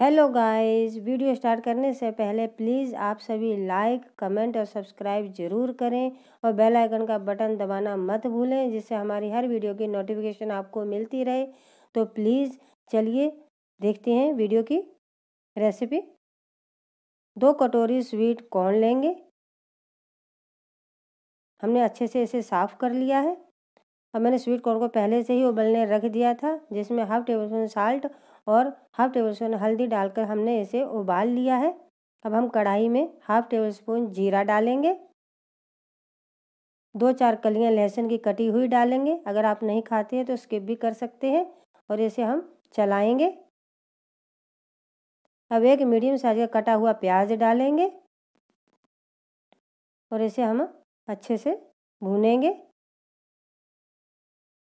hello guys video start करने से पहले प्लीज़ आप सभी लाइक कमेंट और सब्सक्राइब ज़रूर करें और बेल आइकन का बटन दबाना मत भूलें जिससे हमारी हर वीडियो की नोटिफिकेशन आपको मिलती रहे तो प्लीज़ चलिए देखते हैं वीडियो की रेसिपी दो कटोरी स्वीट कॉर्न लेंगे हमने अच्छे से इसे साफ़ कर लिया है अब मैंने स्वीट कॉर्न को पहले से ही उबलने रख दिया था जिसमें हाफ टेबल स्पून साल्ट और हाफ टेबल स्पून हल्दी डालकर हमने इसे उबाल लिया है अब हम कढ़ाई में हाफ टेबल स्पून जीरा डालेंगे दो चार कलियां लहसुन की कटी हुई डालेंगे अगर आप नहीं खाते हैं तो स्किप भी कर सकते हैं और इसे हम चलाएंगे अब एक मीडियम साइज का कटा हुआ प्याज डालेंगे और इसे हम अच्छे से भूनेंगे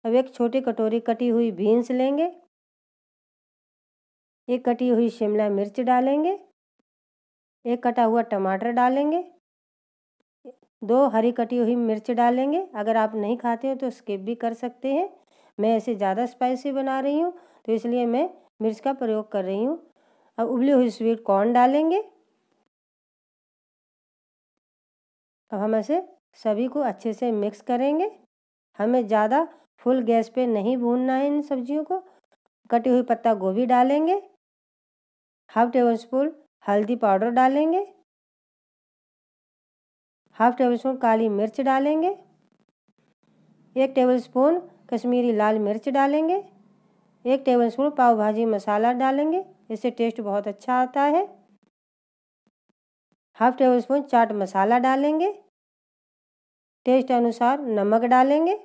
अब एक छोटी कटोरी कटी हुई बीन्स लेंगे एक कटी हुई शिमला मिर्च डालेंगे एक कटा हुआ टमाटर डालेंगे दो हरी कटी हुई मिर्च डालेंगे अगर आप नहीं खाते हो तो स्किप भी कर सकते हैं मैं ऐसे ज़्यादा स्पाइसी बना रही हूँ तो इसलिए मैं मिर्च का प्रयोग कर रही हूँ अब उबली हुई स्वीट कॉर्न डालेंगे अब हम ऐसे सभी को अच्छे से मिक्स करेंगे हमें ज़्यादा फुल गैस पे नहीं भूनना है इन सब्जियों को कटी हुई पत्ता गोभी डालेंगे हाफ टेबल स्पून हल्दी पाउडर डालेंगे हाफ टेबल स्पून काली मिर्च डालेंगे एक टेबल स्पून कश्मीरी लाल मिर्च डालेंगे एक टेबल स्पून पाव भाजी मसाला डालेंगे इससे टेस्ट बहुत अच्छा आता है हाफ टेबल स्पून चाट मसाला डालेंगे टेस्ट अनुसार नमक डालेंगे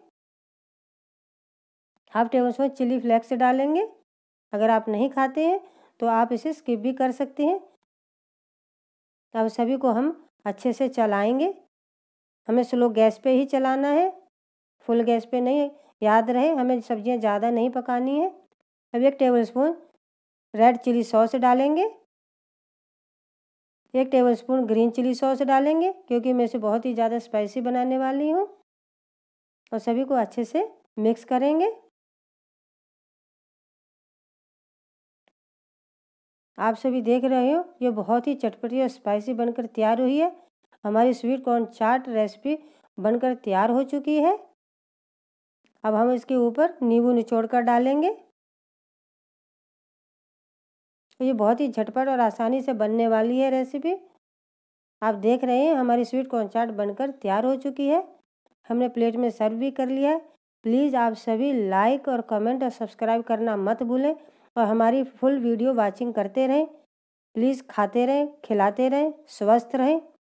half tablespoon chilli flakes डालेंगे अगर आप नहीं खाते हैं तो आप इसे स्किप भी कर सकते हैं अब सभी को हम अच्छे से चलाएंगे हमें स्लो गैस पे ही चलाना है फुल गैस पे नहीं याद रहे हमें सब्जियां ज़्यादा नहीं पकानी है अब एक tablespoon red chilli sauce डालेंगे एक tablespoon green chilli sauce डालेंगे क्योंकि मैं इसे बहुत ही ज़्यादा स्पाइसी बनाने वाली हूँ और सभी को अच्छे से मिक्स करेंगे आप सभी देख रहे हो ये बहुत ही चटपटी और स्पाइसी बनकर तैयार हुई है हमारी स्वीट कॉर्न चाट रेसिपी बनकर तैयार हो चुकी है अब हम इसके ऊपर नींबू निचोड़ कर डालेंगे ये बहुत ही झटपट और आसानी से बनने वाली है रेसिपी आप देख रहे हैं हमारी स्वीट कॉर्न चाट बनकर तैयार हो चुकी है हमने प्लेट में सर्व भी कर लिया है प्लीज़ आप सभी लाइक और कमेंट और सब्सक्राइब करना मत भूलें और हमारी फुल वीडियो वाचिंग करते रहें प्लीज़ खाते रहें खिलाते रहें स्वस्थ रहें